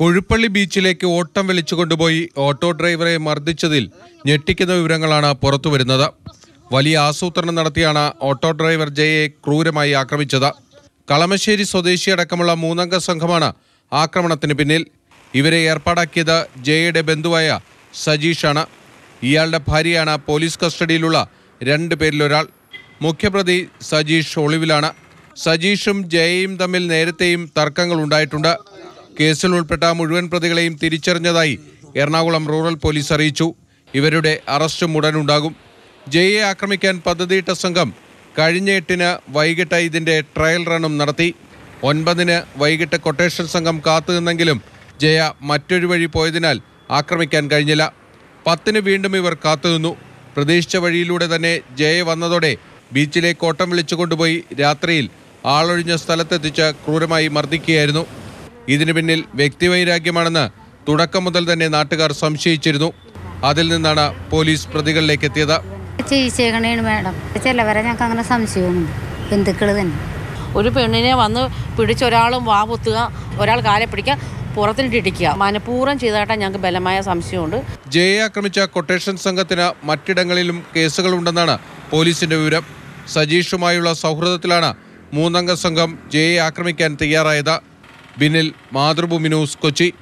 കൊഴുപ്പള്ളി ബീച്ചിലേക്ക് ഓട്ടം വിളിച്ചു കൊണ്ടുപോയി ഓട്ടോ ഡ്രൈവറെ മർദ്ദിച്ചതിൽ ഞെട്ടിക്കുന്ന വിവരങ്ങളാണ് പുറത്തു വരുന്നത് വലിയ ആസൂത്രണം നടത്തിയാണ് ഓട്ടോ ഡ്രൈവർ ജയയെ ക്രൂരമായി ആക്രമിച്ചത് കളമശ്ശേരി സ്വദേശിയടക്കമുള്ള മൂന്നംഗ സംഘമാണ് ആക്രമണത്തിന് പിന്നിൽ ഇവരെ ഏർപ്പാടാക്കിയത് ജയയുടെ ബന്ധുവായ സജീഷാണ് ഇയാളുടെ ഭാര്യയാണ് പോലീസ് കസ്റ്റഡിയിലുള്ള രണ്ട് പേരിലൊരാൾ മുഖ്യപ്രതി സജീഷ് ഒളിവിലാണ് സജീഷും ജയയും തമ്മിൽ നേരത്തെയും തർക്കങ്ങൾ ഉണ്ടായിട്ടുണ്ട് കേസിൽ ഉൾപ്പെട്ട മുഴുവൻ പ്രതികളെയും തിരിച്ചറിഞ്ഞതായി എറണാകുളം റൂറൽ പോലീസ് അറിയിച്ചു ഇവരുടെ അറസ്റ്റ് ഉടനുണ്ടാകും ജയയെ ആക്രമിക്കാൻ പദ്ധതിയിട്ട സംഘം കഴിഞ്ഞ എട്ടിന് വൈകിട്ട് ഇതിൻ്റെ ട്രയൽ റണ്ണും നടത്തി ഒൻപതിന് വൈകിട്ട് കൊട്ടേഷൻ സംഘം കാത്തുനിന്നെങ്കിലും ജയ മറ്റൊരു വഴി പോയതിനാൽ ആക്രമിക്കാൻ കഴിഞ്ഞില്ല പത്തിന് വീണ്ടും ഇവർ കാത്തുനിന്നു പ്രതീക്ഷിച്ച വഴിയിലൂടെ തന്നെ ജയ വന്നതോടെ ബീച്ചിലെ കോട്ടം വിളിച്ചു കൊണ്ടുപോയി രാത്രിയിൽ ആളൊഴിഞ്ഞ സ്ഥലത്തെത്തിച്ച് ക്രൂരമായി മർദ്ദിക്കുകയായിരുന്നു ഇതിനു പിന്നിൽ വ്യക്തിവൈരാഗ്യമാണെന്ന് തുടക്കം മുതൽ തന്നെ നാട്ടുകാർ സംശയിച്ചിരുന്നു അതിൽ നിന്നാണ് പോലീസ് പ്രതികളിലേക്ക് എത്തിയത് അങ്ങനെ തന്നെ ഒരു പെണ്ണിനെ വന്ന് പിടിച്ചൊരാളും വാ പൊത്തുക ഒരാൾ കാലെ പിടിക്കുക പുറത്തിട്ടിടിക്കുക മനഃപൂർവ്വം ചെയ്തതായിട്ടാണ് ഞങ്ങൾക്ക് ബലമായ സംശയമുണ്ട് ജയെ ആക്രമിച്ച കൊട്ടേഷൻ സംഘത്തിന് മറ്റിടങ്ങളിലും കേസുകൾ ഉണ്ടെന്നാണ് പോലീസിന്റെ വിവരം സജീഷുമായുള്ള സൗഹൃദത്തിലാണ് മൂന്നംഗ സംഘം ജയെ ആക്രമിക്കാൻ തയ്യാറായത് ബിനിൽ മാതൃഭൂമി ന്യൂസ് കൊച്ചി